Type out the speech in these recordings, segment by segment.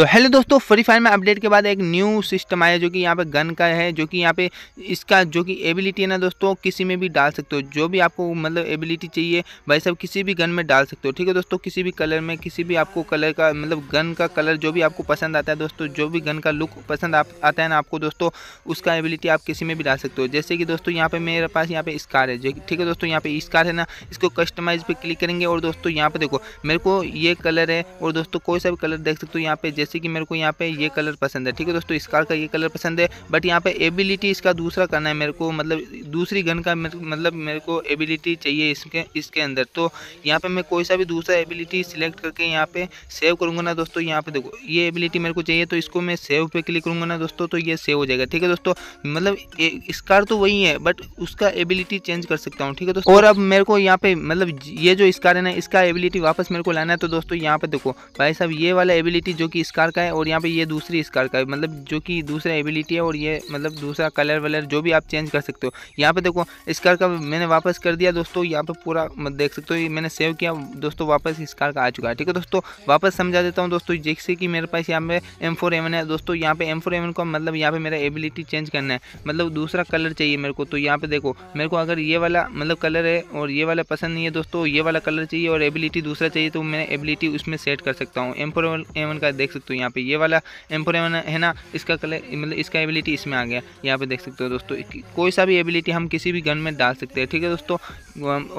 तो हेलो दोस्तों free fire में अपडेट के बाद एक न्यू सिस्टम आया जो कि यहाँ पे गन का है जो कि यहाँ पे इसका जो कि एबिलिटी है ना दोस्तों किसी में भी डाल सकते हो जो भी आपको मतलब एबिलिटी चाहिए भाई सब किसी भी गन में डाल सकते हो ठीक है दोस्तों किसी भी कलर में किसी भी आपको कलर का मतलब गन का कलर जो भी आपको पसंद आता है दोस्तों जो भी गन का लुक पसंद आप, आता है ना आपको दोस्तों उसका एबिलिटी आप किसी में भी डाल सकते हो जैसे कि दोस्तों यहाँ पर मेरे पास यहाँ पे स्कार है जो ठीक है दोस्तों यहाँ पे स्कार है ना इसको कस्टमाइज पर क्लिक करेंगे और दोस्तों यहाँ पर देखो मेरे को ये कलर है और दोस्तों कोई सा भी कलर देख सकते हो यहाँ पे जैसे जैसे कि मेरे को यहाँ पे ये कलर पसंद है ठीक है दोस्तों इस कार का ये कलर पसंद है बट यहाँ पे एबिलिटी इसका दूसरा करना है मेरे को मतलब दूसरी गन का मतलब मेरे को एबिलिटी चाहिए इसके इसके अंदर तो यहाँ पे मैं कोई सा भी दूसरा एबिलिटी सिलेक्ट करके यहाँ पे सेव करूँगा ना दोस्तों यहाँ पे देखो ये एबिलिटी मेरे को चाहिए तो इसको मैं सेव पे क्लिक करूँगा ना दोस्तों तो ये सेव हो जाएगा ठीक है दोस्तों मतलब इस कार तो वही है बट उसका एबिलिटी चेंज कर सकता हूँ ठीक है दोस्तों और अब मेरे को यहाँ पे मतलब ये जो इस कार है ना इसका एबिलिटी वापस मेरे को लाना है तो दोस्तों यहाँ पे देखो भाई साहब ये वाला एबिलिटी जो कि इसका स्कार का है और यहाँ पे ये दूसरी स्कार का है मतलब जो कि दूसरा एबिलिटी है और ये मतलब दूसरा कलर वलर जो भी आप चेंज कर सकते हो यहाँ पे देखो स्कार का मैंने वापस कर दिया दोस्तों यहाँ पे पूरा देख सकते हो मैंने सेव किया दोस्तों वापस स्कार का आ चुका है ठीक है दोस्तों वापस समझा देता हूँ दोस्तों जैसे कि मेरे पास यहाँ पे एम फोर एवन है दोस्तों यहाँ पे एम फोर एवन को मतलब यहाँ पे मेरा एबिलिटी चेंज करना है मतलब दूसरा कलर चाहिए मेरे को तो यहाँ पे देखो मेरे को अगर ये वाला मतलब कलर है और ये वाला पसंद नहीं है दोस्तों ये वाला कलर चाहिए और एबिलिटी दूसरा चाहिए तो मैं एबिलिटी उसमें सेट कर सकता हूँ एम फोर एवन का देख सकते सकते हो यहाँ पे ये वाला एम्पोरेमन है ना इसका कलर मतलब इसका एबिलिटी इसमें आ गया यहाँ पे देख सकते हो दोस्तों कोई सा भी एबिलिटी हम किसी भी गन में डाल सकते हैं ठीक है दोस्तों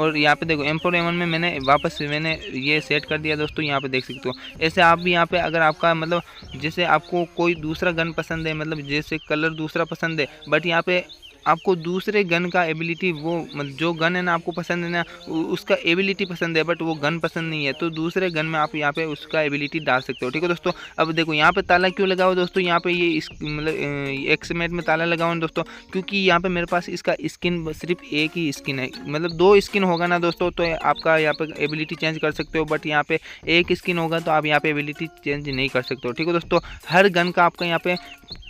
और यहाँ पे देखो एम्पोरेमन में मैंने वापस मैंने ये सेट कर दिया दोस्तों यहाँ पे देख सकते हो ऐसे आप भी यहाँ पे अगर आपका मतलब जैसे आपको कोई दूसरा गन पसंद है मतलब जैसे कलर दूसरा पसंद है बट यहाँ पे आपको दूसरे गन का एबिलिटी वो मतलब जो गन है ना आपको पसंद है ना उसका एबिलिटी पसंद है बट वो गन पसंद नहीं है तो दूसरे गन में आप यहाँ पे उसका एबिलिटी डाल सकते हो ठीक है दोस्तों अब देखो यहाँ पे ताला क्यों लगा हुआ दोस्तों यहाँ पे ये इस मतलब एक्समेट में ताला लगा हुआ है दोस्तों क्योंकि यहाँ पे मेरे पास इसका स्किन सिर्फ एक ही स्किन है मतलब दो स्किन होगा ना दोस्तों तो आपका यहाँ पे एबिलिटी चेंज कर सकते हो बट यहाँ पे एक स्किन होगा तो आप यहाँ पे एबिलिटी चेंज नहीं कर सकते हो ठीक है दोस्तों हर गन का आपका यहाँ पे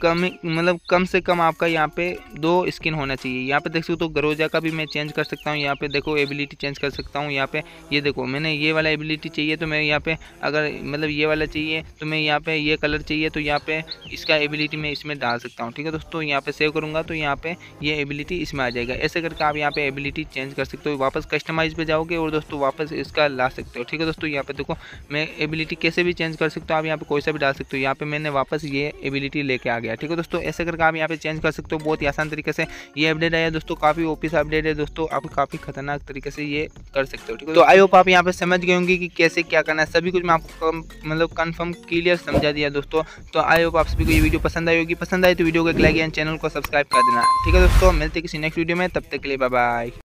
कम मतलब कम से कम आपका यहाँ पे दो स्किन होना चाहिए यहाँ पे देख सकते हो तो गरोजा का भी मैं चेंज कर सकता हूँ यहाँ पे देखो एबिलिटी चेंज कर सकता हूँ यहाँ पे ये देखो मैंने ये वाला एबिलिटी चाहिए तो मैं यहाँ पे अगर मतलब ये वाला चाहिए तो मैं यहाँ पे ये कलर चाहिए तो यहाँ पे इसका एबिलिटी मैं इसमें डाल सकता हूँ ठीक है दोस्तों यहाँ पे सेव करूँगा तो यहाँ पे ये एबिलिटी इसमें आ जाएगा ऐसे करके आप यहाँ पे एबिलिटी चेंज कर सकते हो वापस कस्टमाइज पर जाओगे और दोस्तों वापस इसका ला सकते हो ठीक है दोस्तों यहाँ पे देखो मैं एबिलिटी कैसे भी चेंज कर सकता हूँ आप यहाँ पे कोई सा भी डाल सकते हो यहाँ पे मैंने वापस ये एबिलिटी लेके आ गया गया ठीक है दोस्तों ऐसे करके आप यहाँ पे चेंज कर सकते हो बहुत ही आसान तरीके से ये अपडेट आया दोस्तों काफ़ी ओपीस अपडेट है दोस्तों आप काफ़ी खतरनाक तरीके से ये कर सकते हो ठीक है तो आई होप आप यहाँ पे समझ गए होंगे कि कैसे क्या करना है सभी कुछ मैं आपको मतलब कन्फर्म क्लियर समझा दिया दोस्तों तो आई होप आप सभी को ये वीडियो पसंद आई होगी पसंद आई तो वीडियो को एक लाइक एंड चैनल को सब्सक्राइब कर देना ठीक है दोस्तों मिलते किसी नेक्स्ट वीडियो में तब तक के लिए बाय